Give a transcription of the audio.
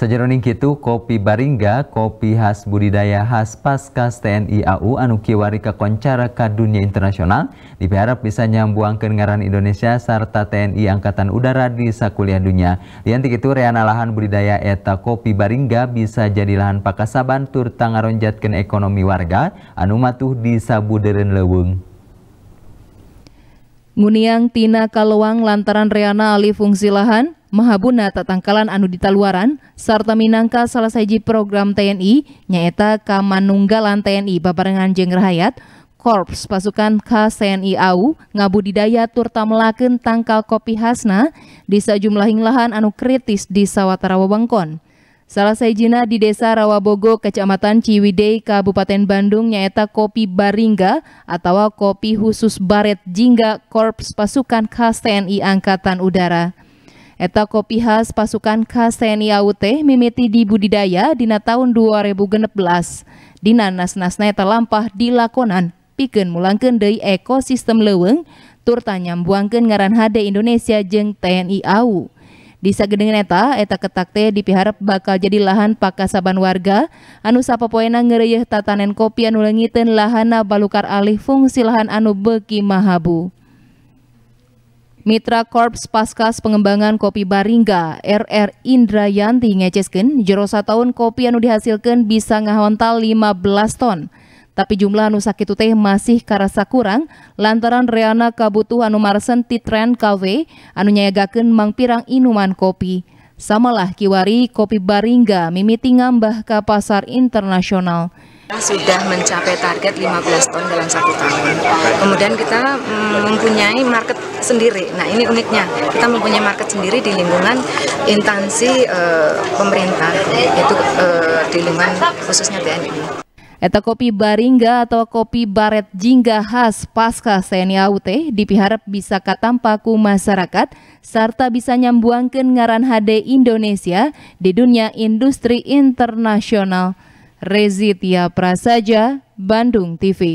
Sejeroning kitu kopi Baringga, kopi khas budidaya khas Paskas TNI AU anu kiwari koncara ke dunia internasional, diharap bisa nyambuang ke Indonesia serta TNI Angkatan Udara di sakuliah dunia. diantik itu reana lahan budidaya eta kopi Baringga bisa jadi lahan pakasaban tur tangaronjatkan ekonomi warga anu matuh di deren leweng. Muniang Tina Kaluang lantaran reana alih fungsi lahan, Mahabuna tatangkalan anu ditaluaran serta minangka salah saji program TNI nyaeta kamanunggalan TNI babarengan jeng rahayat Korps pasukan khas TNI AU ngabudidaya turta melakin tangkal kopi hasna di sajumlahing lahan anu kritis di sawatara wewengkon. Salah saijina di desa Rawabogo, Kecamatan Ciwidey, Kabupaten Bandung nyaita kopi baringga atau kopi khusus baret jingga Korps pasukan khas TNI Angkatan Udara. Eta kopi khas pasukan khas TNI AUT di dibudidaya dina tahun 2016. Dina nas-nasna eta lampah dilakonan pikeun mulangkan dari ekosistem leweng turtanya membuangkan ngaran HD Indonesia jeng TNI AU. Di sagedengan eta, eta ketak teh dipiharap bakal jadi lahan pakasaban warga, anu sapopoena ngereyeh tatanen kopi anu leungiteun lahana balukar alih fungsi lahan anu beki mahabu. Mitra Korps Paskas Pengembangan Kopi Baringga, RR Indrayanti ngecesken jero tahun kopi anu dihasilkan bisa ngahontal 15 ton. Tapi jumlah anu sakitu teh masih karasa kurang lantaran reana kabutuh anu marsen titren tren KW anu nyayagakeun mangpirang inuman kopi. Samalah kiwari kopi baringga mimiti ngambah ke pasar internasional sudah mencapai target 15 ton dalam satu tahun. Kemudian kita mm, mempunyai market sendiri. Nah ini uniknya, kita mempunyai market sendiri di lingkungan instansi e, pemerintah, yaitu e, di lingkungan khususnya TNI. Eta kopi baringga atau kopi baret jingga khas pasca seni aute dipiharap bisa katampaku masyarakat serta bisa nyambuangkan ngaran HD Indonesia di dunia industri internasional. Rezitia Prasaja, Bandung TV.